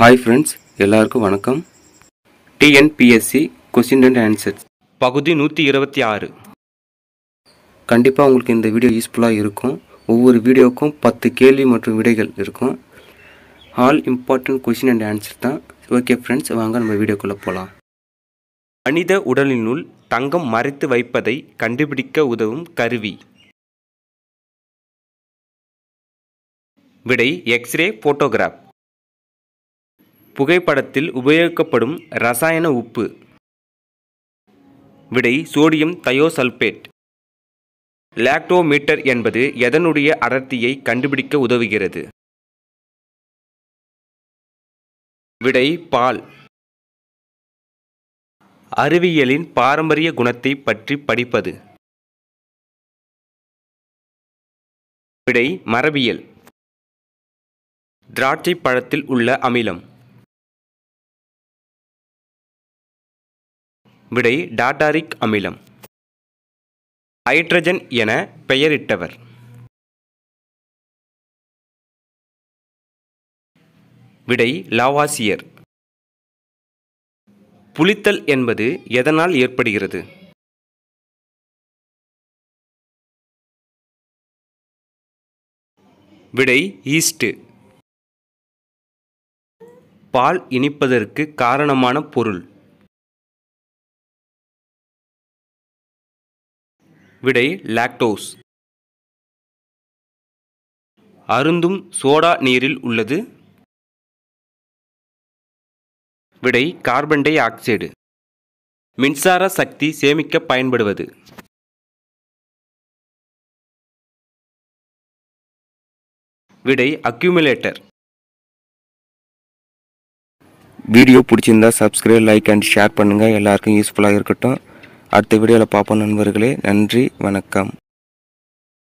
hi friends எல்லாருக்கும் வணக்கம் TNPSC question and answers பகுதி நூற்றி இருபத்தி ஆறு கண்டிப்பாக உங்களுக்கு இந்த வீடியோ யூஸ்ஃபுல்லாக இருக்கும் ஒவ்வொரு வீடியோவுக்கும் பத்து கேள்வி மற்றும் விடைகள் இருக்கும் all important question and answer தான் ஓகே ஃப்ரெண்ட்ஸ் வாங்க நம்ம வீடியோக்குள்ளே போகலாம் மனித உடலினுள் தங்கம் மறைத்து வைப்பதை கண்டுபிடிக்க உதவும் கருவி விடை எக்ஸ்ரே ஃபோட்டோகிராஃப் புகைப்படத்தில் உபயோகிக்கப்படும் ரசாயன உப்பு விடை சோடியம் தயோசல்பேட் லாக்டோமீட்டர் என்பது எதனுடைய அடர்த்தியை கண்டுபிடிக்க உதவுகிறது விடை பால் அறிவியலின் பாரம்பரிய குணத்தை பற்றி படிப்பது விடை மரபியல் திராட்சை பழத்தில் உள்ள அமிலம் விடை டாட்டாரிக் அமிலம் ஹைட்ரஜன் என பெயரிட்டவர் விடை லாவாசியர் புளித்தல் என்பது எதனால் ஏற்படுகிறது விடை ஈஸ்ட் பால் இனிப்பதற்கு காரணமான பொருள் விடை லாக்டோஸ் அருந்தும் சோடா நீரில் உள்ளது விடை கார்பன் டை ஆக்சைடு மின்சார சக்தி சேமிக்க பயன்படுவது விடை அக்யூமுலேட்டர் வீடியோ பிடிச்சிருந்தா சப்ஸ்கிரைப் லைக் அண்ட் ஷேர் பண்ணுங்கள் எல்லாருக்கும் யூஸ்ஃபுல்லாக இருக்கட்டும் அடுத்த வீடியோவில் பார்ப்போம் நண்பர்களே நன்றி வணக்கம்